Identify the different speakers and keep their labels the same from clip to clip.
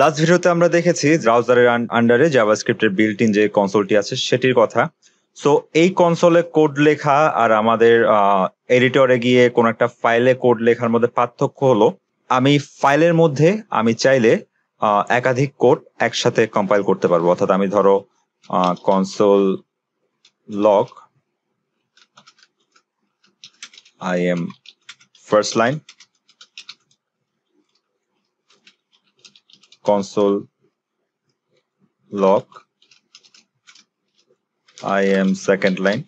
Speaker 1: Last ভিডিওতে আমরা দেখেছি ব্রাউজারের আন্ডারে জাভাস্ক্রিপ্টের বিল্ট ইন যে কনসোলটি আছে সেটির কথা সো এই কনসোলে কোড লেখা আর আমাদের এডিটরে গিয়ে কোন একটা ফাইলে কোড লেখার মধ্যে পার্থক্য হলো আমি ফাইলের মধ্যে আমি চাইলে একাধিক কোড একসাথে কম্পাইল করতে পারবো অর্থাৎ আমি ধরো console log I am first line console log I am second line.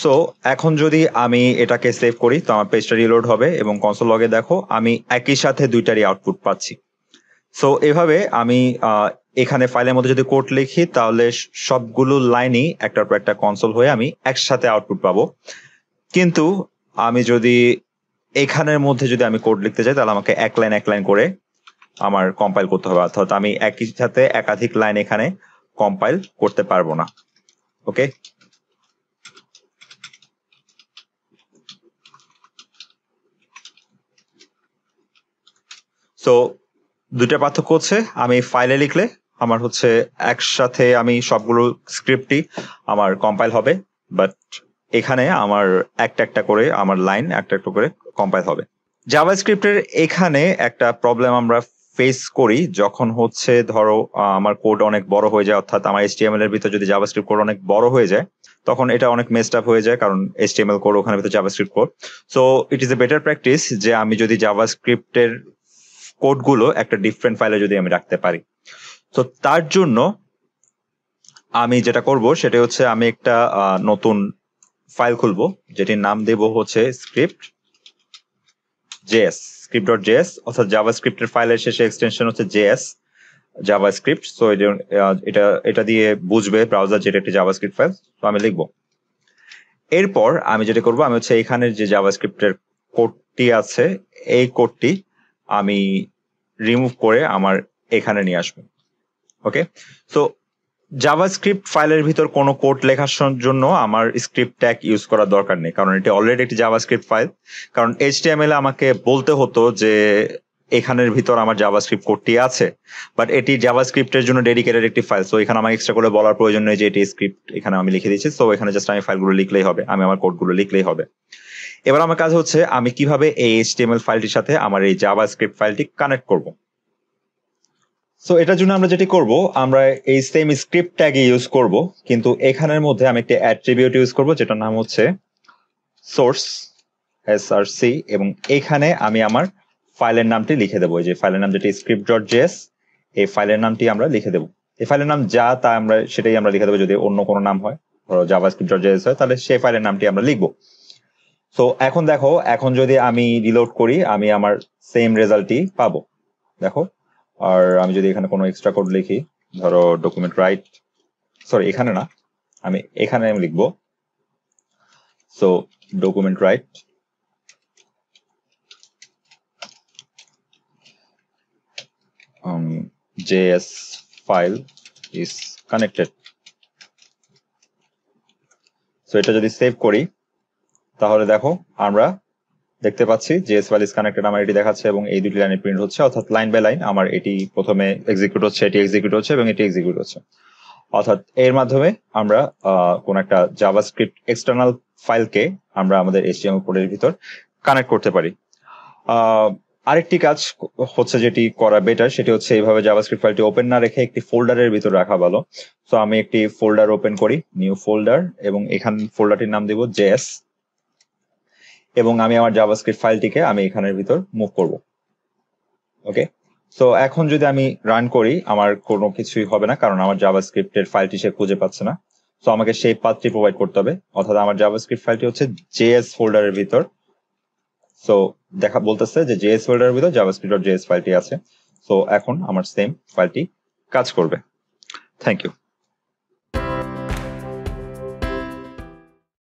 Speaker 1: So এখন যদি আমি এটাকে সেভ করি তো আমার পেজটা রিলোড হবে এবং কনসোল লগে দেখো আমি একই সাথে দুইটারই আউটপুট পাচ্ছি সো এভাবে আমি এখানে ফাইলের মধ্যে যদি কোড লিখি তাহলে সবগুলো লাইনই একটার পর একটা কনসোল হয়ে আমি একসাথে আউটপুট পাবো কিন্তু আমি যদি এখানের মধ্যে যদি আমি কোড লিখতে চাই তাহলে আমাকে এক লাইন এক লাইন করে আমার কম্পাইল করতে হবে অর্থাৎ আমি একই সাথে একাধিক লাইন এখানে কম্পাইল করতে পারবো না ওকে তো দুইটা পার্থক্য হচ্ছে আমি ফাইলে লিখলে আমার হচ্ছে একসাথে আমি সবগুলো স্ক্রিপ্টই আমার কম্পাইল হবে বাট এখানে আমার একটা একটা করে আমার লাইন একটা একটা করে কম্পাইল হবে জাভাস্ক্রিপ্টের এখানে একটা প্রবলেম আমরা ফেস করি যখন হচ্ছে ধরো আমার কোড অনেক বড় হয়ে যায় অর্থাৎ আমার এসটিএমএল এর ভিতর যদি জাভাস্ক্রিপ্ট কোড অনেক বড় হয়ে যায় তখন এটা অনেক মেসড আপ হয়ে যায় কারণ এসটিএমএল কোড ওখানে ভিতর JavaScript code so it is a better practice যে আমি যদি জাভাস্ক্রিপ্টের কোডগুলো একটা ডিফারেন্ট ফাইলে যদি আমি রাখতে পারি তো তার জন্য আমি যেটা করব সেটা হচ্ছে আমি একটা নতুন ফাইল খুলবো যেটির নাম দেব হচ্ছে script JS script dot JS অর্থাৎ জাভা স্ক্রিপ্টের ফাইলের শেষে এক্সটেনশন হচ্ছে জেএস জাভা স্ক্রিপ্ট সো এটা এটা দিয়ে বুঝবে ব্রাউজার যেটা একটি জাভা স্ক্রিপ্ট ফাইল তো আমি লিখবো এরপর আমি যেটা করব আমি হচ্ছে এখানের যে জাভা স্ক্রিপ্টের কোডটি আছে এই কোডটি আমি রিমুভ করে আমার এখানে নিয়ে আসবো ওকে সো জাভাস্ক্রিপ্ট ফাইলের ভিতর কোনো কোড লেখার জন্য আমার স্ক্রিপ্ট ট্যাগ ইউজ করার দরকার নেই কারণ এটি অলরেডি একটি জাভাস্ক্রিপ্ট ফাইল কারণ এইচটিএমএল আমাকে বলতে হতো যে এখানের ভিতর আমার জাভাস্ক্রিপ্ট কোডটি আছে বাট এটি জাভাস্ক্রিপ্টের জন্য ডেডিকেটেড একটি ফাইল সো এখানে আমাকে এক্সট্রা করে বলার প্রয়োজন নেই যে এটি স্ক্রিপ্ট এখানে আমি লিখে দিয়েছি সো এখানে জাস্ট আমি ফাইলগুলো লিখলেই হবে আমি আমার কোডগুলো লিখলেই হবে এবার আমার কাজ হচ্ছে আমি কিভাবে এই এইচটিএমএল ফাইলটির সাথে আমার এই জাভাস্ক্রিপ্ট ফাইলটি কানেক্ট করবো সো এটার জন্য আমরা যেটি করব আমরা এই সেম স্ক্রিপ্ট ট্যাগ ইউজ করব কিন্তু এখানের মধ্যে আমি একটি অ্যাট্রিবিউট ইউজ করব যেটার নাম হচ্ছে সোর্স এস আর সি এবং এখানে আমি আমার ফাইলের নামটি লিখে দেবো যে ফাইলের নাম যেটি স্ক্রিপ্ট ডট জেস এই ফাইলের নামটি আমরা লিখে দেবো এই ফাইলের নাম যা তা আমরা সেটাই আমরা লিখে দেবো যদি অন্য কোনো নাম হয় ধরো জাভা স্ক্রিপ্ট ডট জেস হয় তাহলে সেই ফাইলের নামটি আমরা লিখবো তো এখন দেখো এখন যদি আমি রিলোড করি আমি আমার সেম রেজাল্টটি পাবো দেখো আর আমি যদি এখানে কোনো এক্সট্রা কোড লিখি ধরো ডকুমেন্ট রাইট সরি এখানে না আমি এখানে আমি লিখবো so document write S file is connected so এটা যদি সেভ করি তাহলে দেখো আমরা দেখতে পাচ্ছি যে এস ওয়ালিস কানেক্টেড আমার এটি দেখাচ্ছে এবং এই দুটি লাইনে প্রিন্ট হচ্ছে অর্থাৎ লাইন বাই লাইন আমার এটি প্রথমে এক্সিকিউট হচ্ছে এটি এক্সিকিউট হচ্ছে এবং এটি এক্সিকিউট হচ্ছে অর্থাৎ এর মাধ্যমে আমরা কোন একটা জাভাস্ক্রিপ্ট এক্সটার্নাল ফাইলকে আমরা আমাদের এইচটিএমএল কোডের ভিতর কানেক্ট করতে পারি আরেকটি কাজ হচ্ছে যেটি করা বেটার সেটি হচ্ছে এইভাবে জাভাস্ক্রিপ্ট ফাইলটি ওপেন না রেখে একটি ফোল্ডারের ভিতর রাখা ভালো তো আমি একটি ফোল্ডার ওপেন করি নিউ ফোল্ডার এবং এখান ফোল্ডারটির নাম দিব জেএস এবং আমি আমার জাভাস্ক্রিপ্ট ফাইলটিকে আমি এখানের ভিতর মুভ করব ওকে সো এখন যদি আমি রান করি আমার কোনো কিছুই হবে না কারণ আমার জাভাস্ক্রিপ্টের ফাইলটি সে খুঁজে পাচ্ছে না সো আমাকে সেই পাথটি প্রোভাইড করতে হবে অর্থাৎ আমার জাভাস্ক্রিপ্ট ফাইলটি হচ্ছে জেএস ফোল্ডারের ভিতর সো দেখা বলতেছে যে জেএস ফোল্ডারের ভিতর জাভাস্ক্রিপ্ট জেএস ফাইলটি আছে সো এখন আমার সেম ফাইলটি কাজ করবে থ্যাংক ইউ